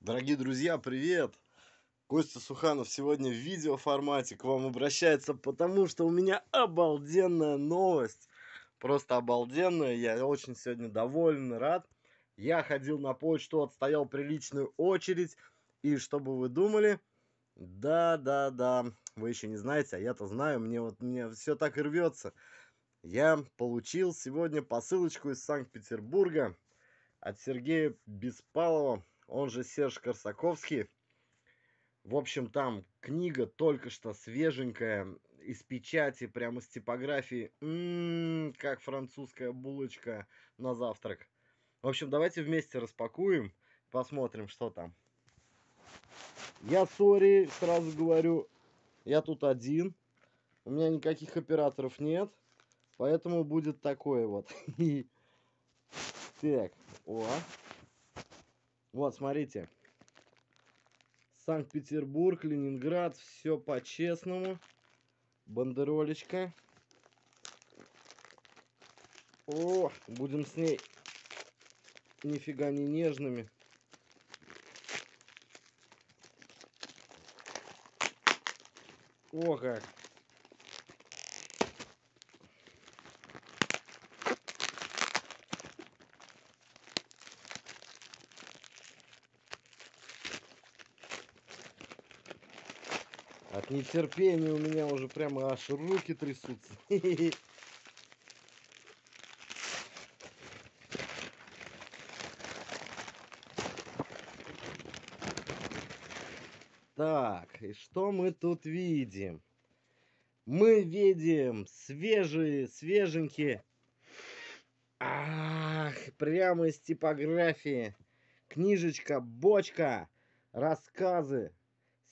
Дорогие друзья, привет! Костя Суханов сегодня в видеоформате к вам обращается, потому что у меня обалденная новость. Просто обалденная, я очень сегодня доволен рад. Я ходил на почту, отстоял приличную очередь. И что бы вы думали? Да-да-да, вы еще не знаете, а я-то знаю, мне вот мне все так и рвется. Я получил сегодня посылочку из Санкт-Петербурга от Сергея Беспалова он же Серж Корсаковский. В общем, там книга только что свеженькая, из печати, прямо с типографии. Ммм, как французская булочка на завтрак. В общем, давайте вместе распакуем, посмотрим, что там. Я сори, сразу говорю, я тут один. У меня никаких операторов нет. Поэтому будет такое вот. Так, о, вот, смотрите. Санкт-Петербург, Ленинград, все по-честному. Бандеролечка. О, будем с ней нифига не нежными. О, как. От нетерпения у меня уже прямо аж руки трясутся. Так, и что мы тут видим? Мы видим свежие, свеженькие. Ах, прямо из типографии. Книжечка, бочка, рассказы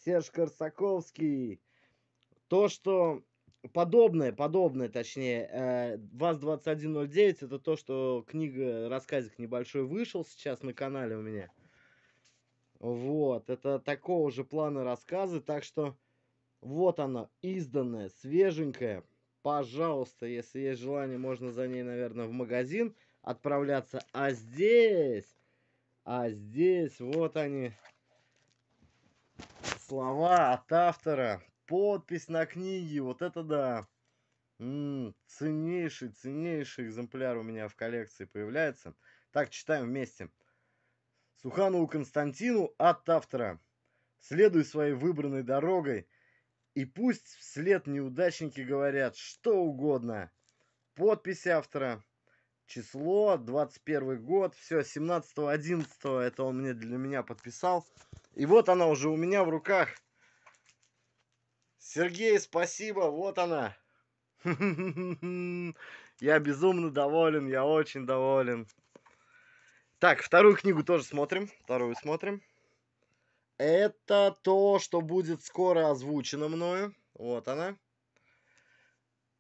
Серж Корсаковский. То, что подобное, подобное, точнее, э, ВАЗ-2109, это то, что книга, рассказик небольшой вышел сейчас на канале у меня. Вот, это такого же плана рассказы, так что вот она, изданная, свеженькая. Пожалуйста, если есть желание, можно за ней, наверное, в магазин отправляться. А здесь, а здесь вот они, слова от автора, подпись на книге, вот это да. М -м, ценнейший, ценнейший экземпляр у меня в коллекции появляется. Так, читаем вместе. Суханову Константину от автора. Следуй своей выбранной дорогой, и пусть вслед неудачники говорят что угодно. Подпись автора, число, 21 год, все, 17-11, это он мне для меня подписал. И вот она уже у меня в руках. Сергей, спасибо, вот она. Я безумно доволен, я очень доволен. Так, вторую книгу тоже смотрим. Вторую смотрим. Это то, что будет скоро озвучено мною. Вот она.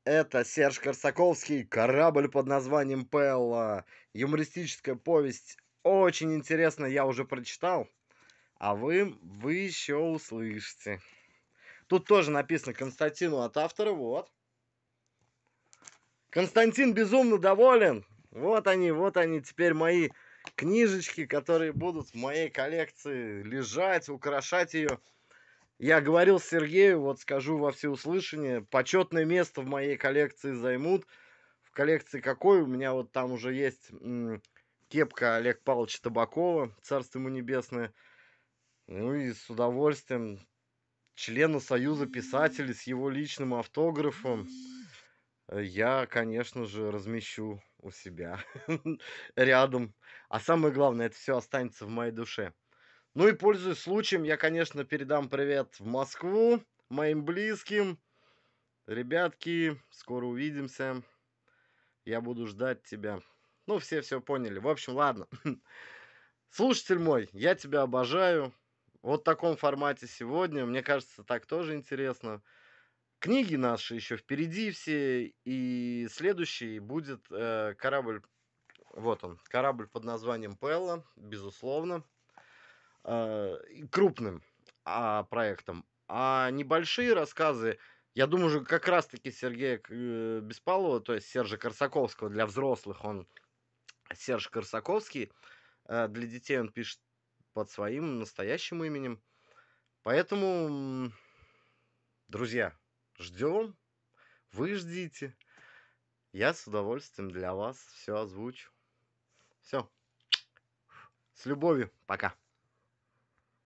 Это Серж Корсаковский, корабль под названием Пелла. Юмористическая повесть. Очень интересно, я уже прочитал а вы, вы еще услышите. Тут тоже написано Константину от автора, вот. Константин безумно доволен. Вот они, вот они теперь мои книжечки, которые будут в моей коллекции лежать, украшать ее. Я говорил Сергею, вот скажу во всеуслышание, почетное место в моей коллекции займут. В коллекции какой? У меня вот там уже есть кепка Олег Павловича Табакова, царство ему небесное. Ну и с удовольствием члена Союза писателей с его личным автографом я, конечно же, размещу у себя рядом. А самое главное, это все останется в моей душе. Ну и пользуясь случаем, я, конечно, передам привет в Москву, моим близким. Ребятки, скоро увидимся. Я буду ждать тебя. Ну, все все поняли. В общем, ладно. Слушатель мой, я тебя обожаю. Вот в таком формате сегодня. Мне кажется, так тоже интересно. Книги наши еще впереди все. И следующий будет э, корабль. Вот он. Корабль под названием Пелла, безусловно. Э, крупным а, проектом. А небольшие рассказы, я думаю, же как раз-таки Сергея э, Беспалова, то есть Сержа Корсаковского для взрослых, он Серж Корсаковский. Э, для детей он пишет под своим настоящим именем. Поэтому, друзья, ждем, вы ждите. Я с удовольствием для вас все озвучу. Все. С любовью. Пока.